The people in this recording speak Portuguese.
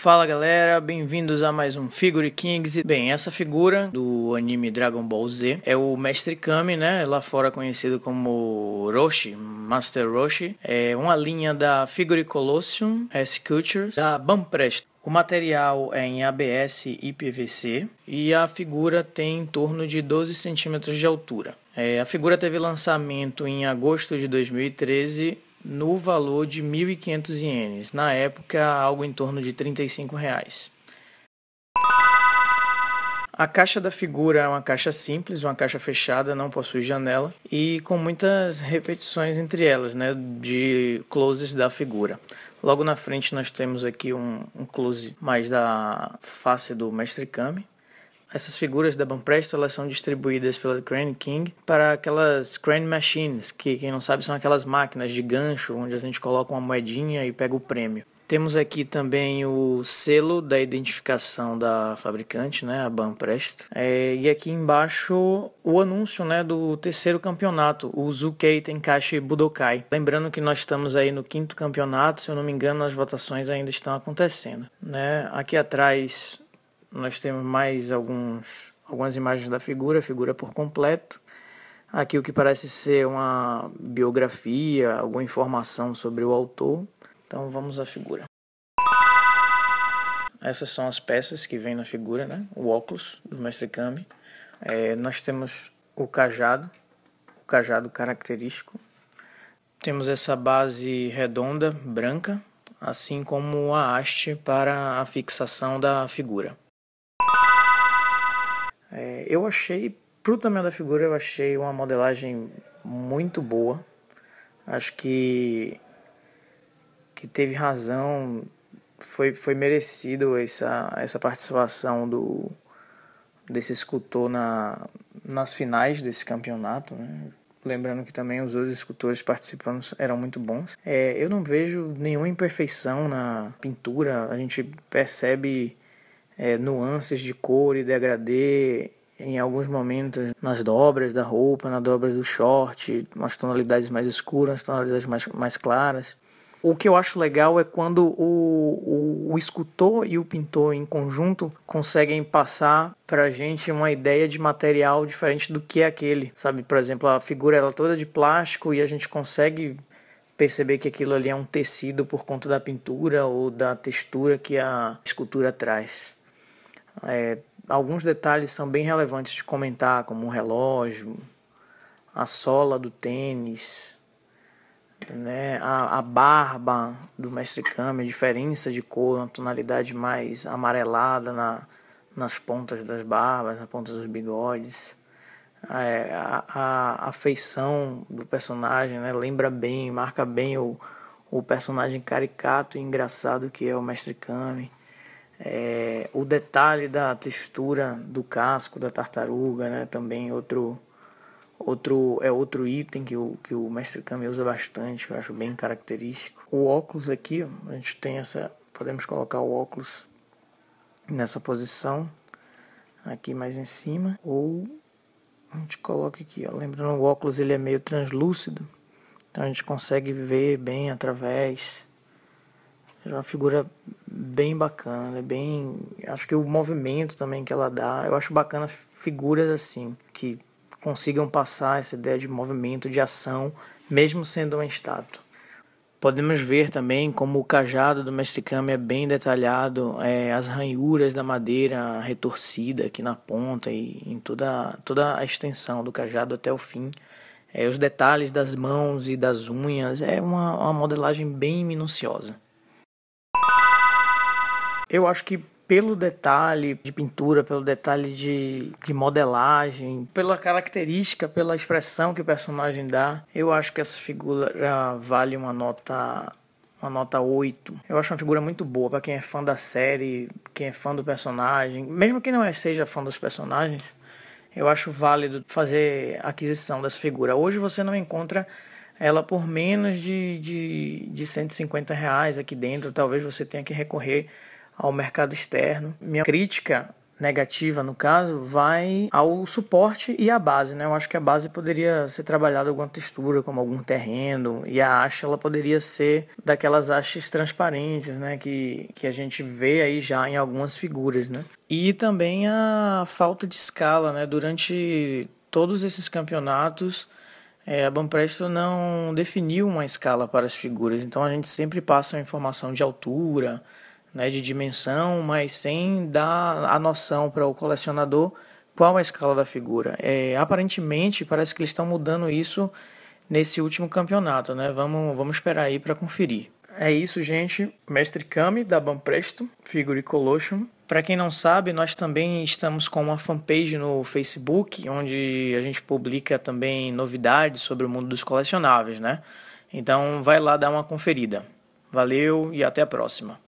Fala galera, bem-vindos a mais um Figure Kings. Bem, essa figura do anime Dragon Ball Z é o Mestre Kami, né? Lá fora conhecido como Roshi, Master Roshi. É uma linha da Figure Colossium cultures da Banpresto. O material é em ABS e PVC e a figura tem em torno de 12 centímetros de altura. É, a figura teve lançamento em agosto de 2013 no valor de 1.500 ienes, na época algo em torno de 35 reais. A caixa da figura é uma caixa simples, uma caixa fechada, não possui janela e com muitas repetições entre elas, né, de closes da figura. Logo na frente nós temos aqui um, um close mais da face do mestre Kami, essas figuras da Banpresto elas são distribuídas pela Crane King para aquelas crane machines, que quem não sabe são aquelas máquinas de gancho onde a gente coloca uma moedinha e pega o prêmio. Temos aqui também o selo da identificação da fabricante, né, a Banpresto. É, e aqui embaixo o anúncio né, do terceiro campeonato, o Zukei Tenkashi Budokai. Lembrando que nós estamos aí no quinto campeonato, se eu não me engano, as votações ainda estão acontecendo. Né? Aqui atrás nós temos mais alguns, algumas imagens da figura, figura por completo. Aqui o que parece ser uma biografia, alguma informação sobre o autor. Então vamos à figura. Essas são as peças que vem na figura, né? O óculos do mestre Kami. É, nós temos o cajado, o cajado característico. Temos essa base redonda, branca, assim como a haste para a fixação da figura. É, eu achei, pro tamanho da figura, eu achei uma modelagem muito boa. Acho que, que teve razão, foi, foi merecido essa, essa participação do desse escultor na, nas finais desse campeonato, né? Lembrando que também os outros escultores participando eram muito bons. É, eu não vejo nenhuma imperfeição na pintura. A gente percebe é, nuances de cor e degradê em alguns momentos nas dobras da roupa, na dobra do short, umas tonalidades mais escuras, umas tonalidades mais, mais claras. O que eu acho legal é quando o, o, o escultor e o pintor em conjunto conseguem passar para a gente uma ideia de material diferente do que é aquele, sabe? Por exemplo, a figura ela é toda de plástico e a gente consegue perceber que aquilo ali é um tecido por conta da pintura ou da textura que a escultura traz. É, alguns detalhes são bem relevantes de comentar, como o relógio, a sola do tênis, né, a, a barba do mestre Kami, a diferença de cor, uma tonalidade mais amarelada na, nas pontas das barbas, nas pontas dos bigodes. É, a, a, feição do personagem né, lembra bem, marca bem o, o personagem caricato e engraçado que é o mestre Kami. É, o detalhe da textura do casco da tartaruga, né? Também outro outro é outro item que o, que o mestre Kami usa bastante, que eu acho bem característico. O óculos aqui, a gente tem essa, podemos colocar o óculos nessa posição aqui mais em cima ou a gente coloca aqui, ó, lembrando o óculos ele é meio translúcido, então a gente consegue ver bem através é uma figura bem bacana, né? bem. Acho que o movimento também que ela dá. Eu acho bacana figuras assim, que consigam passar essa ideia de movimento, de ação, mesmo sendo uma estátua. Podemos ver também como o cajado do mestre Kami é bem detalhado, é, as ranhuras da madeira retorcida aqui na ponta e em toda, toda a extensão do cajado até o fim. É, os detalhes das mãos e das unhas, é uma, uma modelagem bem minuciosa. Eu acho que pelo detalhe de pintura, pelo detalhe de, de, modelagem, pela característica, pela expressão que o personagem dá, eu acho que essa figura vale uma nota uma nota 8. Eu acho uma figura muito boa para quem é fã da série, quem é fã do personagem, mesmo quem não é, seja fã dos personagens, eu acho válido fazer aquisição dessa figura. Hoje você não encontra ela por menos de, de, de 150 reais aqui dentro, talvez você tenha que recorrer ao mercado externo. Minha crítica negativa, no caso, vai ao suporte e à base, né? Eu acho que a base poderia ser trabalhada alguma textura, como algum terreno, e a haste ela poderia ser daquelas hastes transparentes, né? Que, que a gente vê aí já em algumas figuras, né? E também a falta de escala, né? Durante todos esses campeonatos, é, a Banpresto não definiu uma escala para as figuras, então a gente sempre passa a informação de altura, né, de dimensão, mas sem dar a noção para o colecionador qual a escala da figura. É, aparentemente, parece que eles estão mudando isso nesse último campeonato, né? Vamos, vamos esperar aí para conferir. É isso, gente. Mestre Kami, da Banpresto, Figure Collection. Para quem não sabe, nós também estamos com uma fanpage no Facebook, onde a gente publica também novidades sobre o mundo dos colecionáveis, né? Então vai lá dar uma conferida. Valeu e até a próxima.